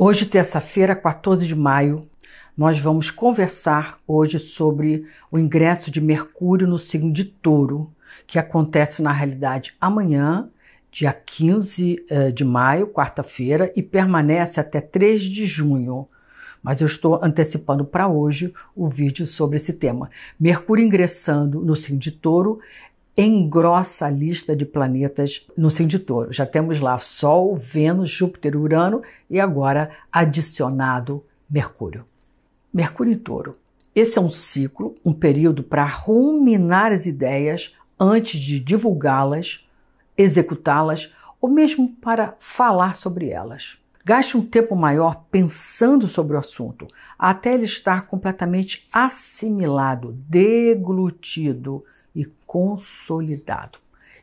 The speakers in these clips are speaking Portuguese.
Hoje, terça-feira, 14 de maio, nós vamos conversar hoje sobre o ingresso de Mercúrio no signo de Touro, que acontece na realidade amanhã, dia 15 eh, de maio, quarta-feira, e permanece até 3 de junho. Mas eu estou antecipando para hoje o vídeo sobre esse tema. Mercúrio ingressando no signo de Touro engrossa a lista de planetas no signo de touro. Já temos lá Sol, Vênus, Júpiter, Urano e agora adicionado Mercúrio. Mercúrio em touro. Esse é um ciclo, um período para ruminar as ideias antes de divulgá-las, executá-las ou mesmo para falar sobre elas. Gaste um tempo maior pensando sobre o assunto, até ele estar completamente assimilado, deglutido e consolidado.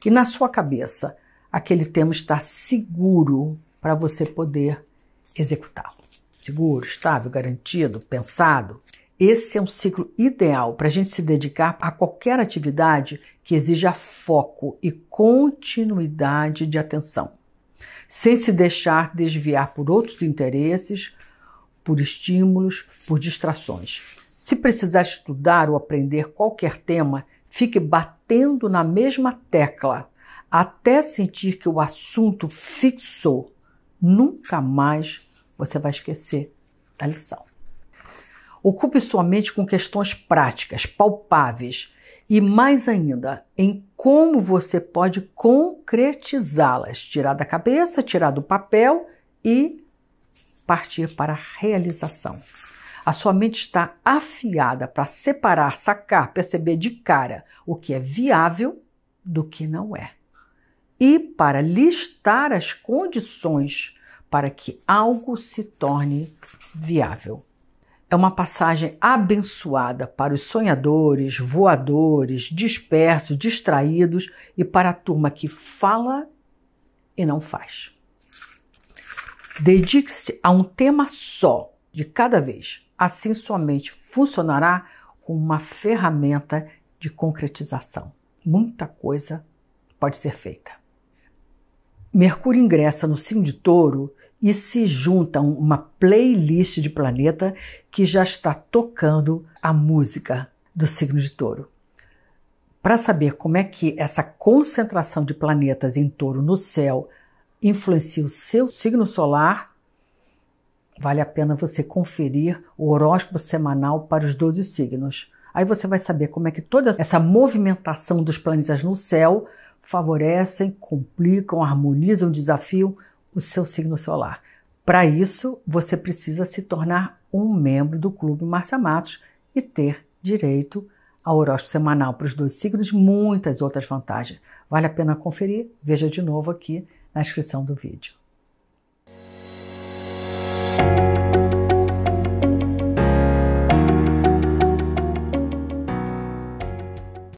E na sua cabeça, aquele tema está seguro para você poder executá-lo. Seguro, estável, garantido, pensado. Esse é um ciclo ideal para a gente se dedicar a qualquer atividade que exija foco e continuidade de atenção, sem se deixar desviar por outros interesses, por estímulos, por distrações. Se precisar estudar ou aprender qualquer tema, fique batendo na mesma tecla até sentir que o assunto fixou. Nunca mais você vai esquecer da lição. Ocupe sua mente com questões práticas, palpáveis e, mais ainda, em como você pode concretizá-las, tirar da cabeça, tirar do papel e partir para a realização. A sua mente está afiada para separar, sacar, perceber de cara o que é viável do que não é. E para listar as condições para que algo se torne viável. É uma passagem abençoada para os sonhadores, voadores, dispersos, distraídos e para a turma que fala e não faz. Dedique-se a um tema só de cada vez. Assim, sua mente funcionará como uma ferramenta de concretização. Muita coisa pode ser feita. Mercúrio ingressa no signo de touro e se junta a uma playlist de planeta que já está tocando a música do signo de touro. Para saber como é que essa concentração de planetas em touro no céu influencia o seu signo solar, Vale a pena você conferir o horóscopo semanal para os 12 signos. Aí você vai saber como é que toda essa movimentação dos planetas no céu favorecem, complicam, harmonizam, desafiam o seu signo solar. Para isso, você precisa se tornar um membro do Clube Marcia Matos e ter direito ao horóscopo semanal para os dois signos, e muitas outras vantagens. Vale a pena conferir? Veja de novo aqui na descrição do vídeo.